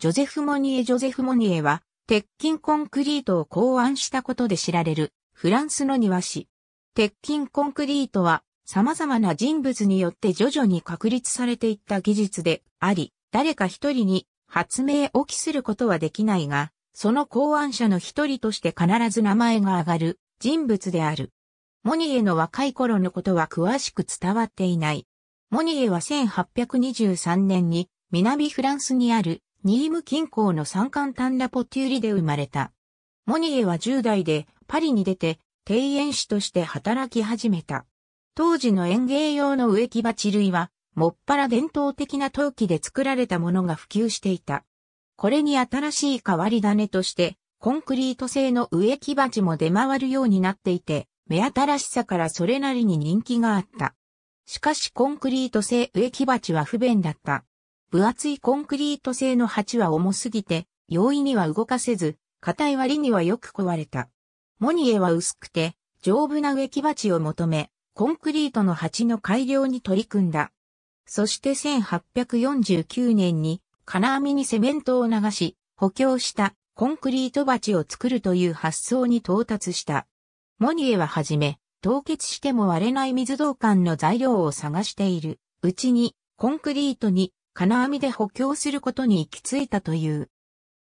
ジョゼフ・モニエ・ジョゼフ・モニエは、鉄筋コンクリートを考案したことで知られる、フランスの庭師。鉄筋コンクリートは、様々な人物によって徐々に確立されていった技術であり、誰か一人に発明を期することはできないが、その考案者の一人として必ず名前が挙がる人物である。モニエの若い頃のことは詳しく伝わっていない。モニエは1823年に南フランスにあるニーム近郊の山間単ラポテューリで生まれた。モニエは10代でパリに出て庭園師として働き始めた。当時の園芸用の植木鉢類は、もっぱら伝統的な陶器で作られたものが普及していた。これに新しい変わり種として、コンクリート製の植木鉢も出回るようになっていて、目新しさからそれなりに人気があった。しかしコンクリート製植木鉢は不便だった。分厚いコンクリート製の鉢は重すぎて、容易には動かせず、硬い割にはよく壊れた。モニエは薄くて、丈夫な植木鉢を求め、コンクリートの鉢の改良に取り組んだ。そして1849年に金網にセメントを流し、補強したコンクリート鉢を作るという発想に到達した。モニエははじめ、凍結しても割れない水道管の材料を探しているうちに、コンクリートに金網で補強することに行き着いたという。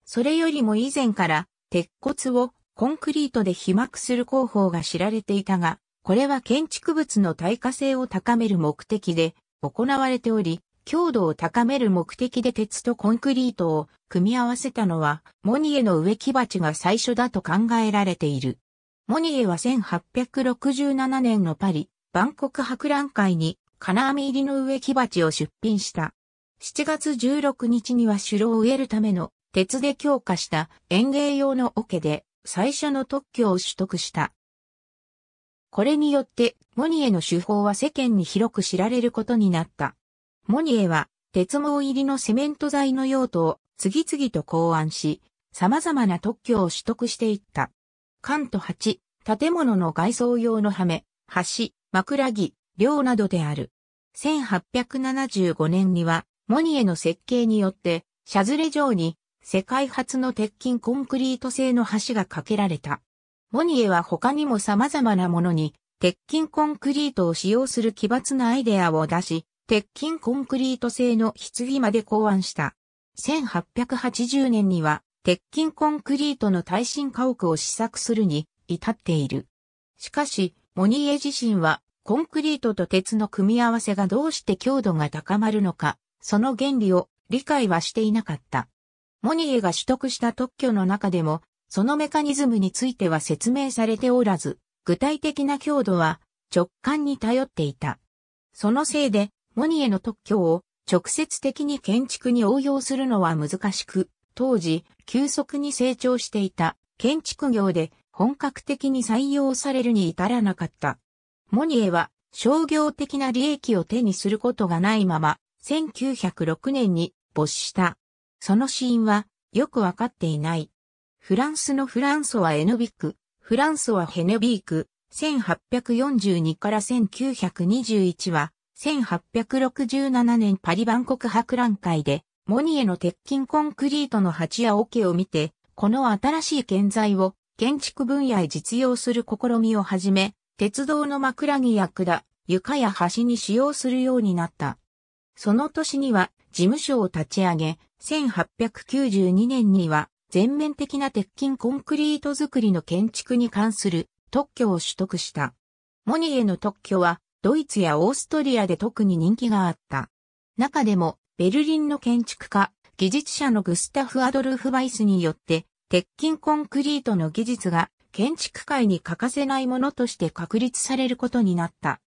それよりも以前から、鉄骨をコンクリートで被膜する工法が知られていたが、これは建築物の耐火性を高める目的で行われており、強度を高める目的で鉄とコンクリートを組み合わせたのは、モニエの植木鉢が最初だと考えられている。モニエは1867年のパリ、万国博覧会に金網入りの植木鉢を出品した。7月16日には狩猟を植えるための鉄で強化した園芸用の桶で最初の特許を取得した。これによってモニエの手法は世間に広く知られることになった。モニエは鉄網入りのセメント材の用途を次々と考案し、様々な特許を取得していった。関東8、建物の外装用のハメ、橋、枕木、寮などである。1875年にはモニエの設計によって、シャズレ城に世界初の鉄筋コンクリート製の橋が架けられた。モニエは他にも様々なものに鉄筋コンクリートを使用する奇抜なアイデアを出し、鉄筋コンクリート製の棺まで考案した。1880年には鉄筋コンクリートの耐震家屋を試作するに至っている。しかし、モニエ自身はコンクリートと鉄の組み合わせがどうして強度が高まるのかその原理を理解はしていなかった。モニエが取得した特許の中でも、そのメカニズムについては説明されておらず、具体的な強度は直感に頼っていた。そのせいで、モニエの特許を直接的に建築に応用するのは難しく、当時、急速に成長していた建築業で本格的に採用されるに至らなかった。モニエは商業的な利益を手にすることがないまま、1906年に没した。その死因はよくわかっていない。フランスのフランソワ・エヌビック、フランソワ・ヘネビーク、1842から1921は、1867年パリ万国博覧会で、モニエの鉄筋コンクリートの鉢や桶を見て、この新しい建材を建築分野へ実用する試みをはじめ、鉄道の枕木や管、床や橋に使用するようになった。その年には事務所を立ち上げ、1892年には全面的な鉄筋コンクリート作りの建築に関する特許を取得した。モニエの特許はドイツやオーストリアで特に人気があった。中でもベルリンの建築家、技術者のグスタフ・アドルフ・バイスによって鉄筋コンクリートの技術が建築界に欠かせないものとして確立されることになった。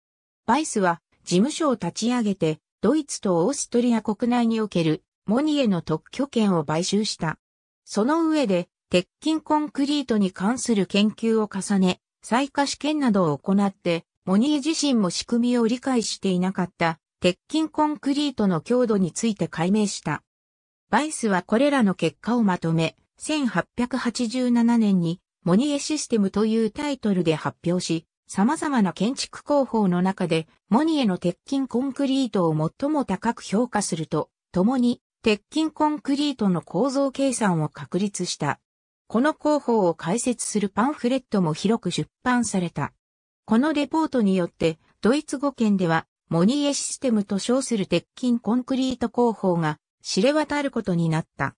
バイスは事務所を立ち上げてドイツとオーストリア国内におけるモニエの特許権を買収した。その上で、鉄筋コンクリートに関する研究を重ね、再化試験などを行って、モニエ自身も仕組みを理解していなかった鉄筋コンクリートの強度について解明した。バイスはこれらの結果をまとめ、1887年にモニエシステムというタイトルで発表し、様々な建築工法の中で、モニエの鉄筋コンクリートを最も高く評価すると、共に、鉄筋コンクリートの構造計算を確立した。この工法を解説するパンフレットも広く出版された。このレポートによって、ドイツ語圏では、モニエシステムと称する鉄筋コンクリート工法が知れ渡ることになった。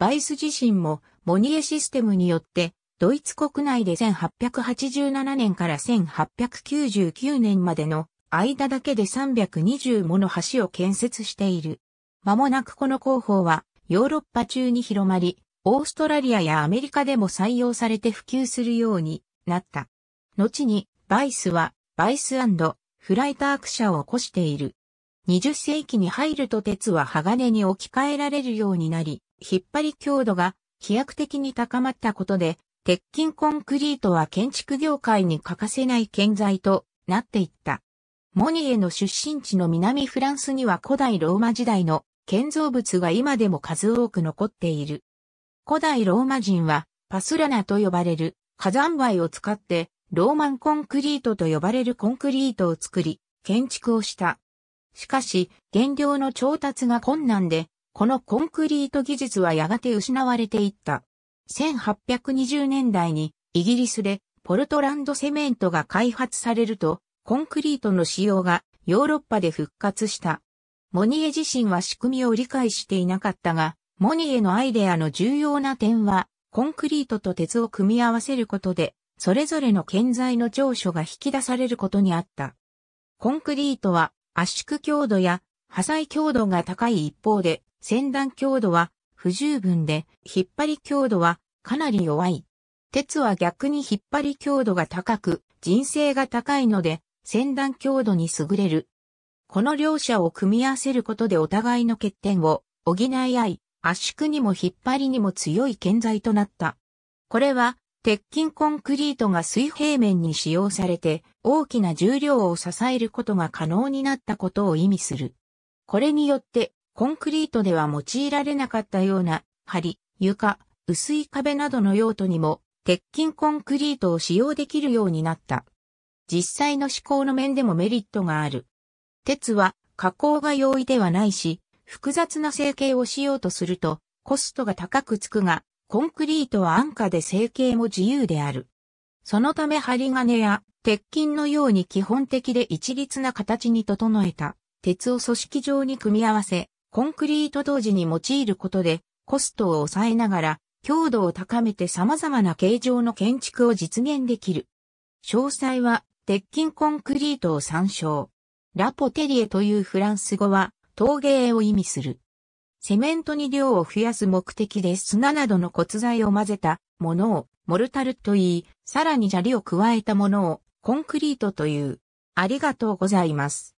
バイス自身もモニエシステムによってドイツ国内で1887年から1899年までの間だけで320もの橋を建設している。間もなくこの工法はヨーロッパ中に広まり、オーストラリアやアメリカでも採用されて普及するようになった。後にバイスはバイスフライターク社を起こしている。20世紀に入ると鉄は鋼に置き換えられるようになり、引っ張り強度が飛躍的に高まったことで鉄筋コンクリートは建築業界に欠かせない建材となっていった。モニエの出身地の南フランスには古代ローマ時代の建造物が今でも数多く残っている。古代ローマ人はパスラナと呼ばれる火山灰を使ってローマンコンクリートと呼ばれるコンクリートを作り建築をした。しかし原料の調達が困難でこのコンクリート技術はやがて失われていった。1820年代にイギリスでポルトランドセメントが開発されると、コンクリートの使用がヨーロッパで復活した。モニエ自身は仕組みを理解していなかったが、モニエのアイデアの重要な点は、コンクリートと鉄を組み合わせることで、それぞれの建材の長所が引き出されることにあった。コンクリートは圧縮強度や破砕強度が高い一方で、先端強度は不十分で、引っ張り強度はかなり弱い。鉄は逆に引っ張り強度が高く、人性が高いので、先端強度に優れる。この両者を組み合わせることでお互いの欠点を補い合い、圧縮にも引っ張りにも強い建材となった。これは、鉄筋コンクリートが水平面に使用されて、大きな重量を支えることが可能になったことを意味する。これによって、コンクリートでは用いられなかったような、梁、床、薄い壁などの用途にも、鉄筋コンクリートを使用できるようになった。実際の施工の面でもメリットがある。鉄は加工が容易ではないし、複雑な成形をしようとすると、コストが高くつくが、コンクリートは安価で成形も自由である。そのため針金や鉄筋のように基本的で一律な形に整えた鉄を組織上に組み合わせ、コンクリート当時に用いることでコストを抑えながら強度を高めて様々な形状の建築を実現できる。詳細は鉄筋コンクリートを参照。ラポテリエというフランス語は陶芸を意味する。セメントに量を増やす目的で砂などの骨材を混ぜたものをモルタルと言い、さらに砂利を加えたものをコンクリートという。ありがとうございます。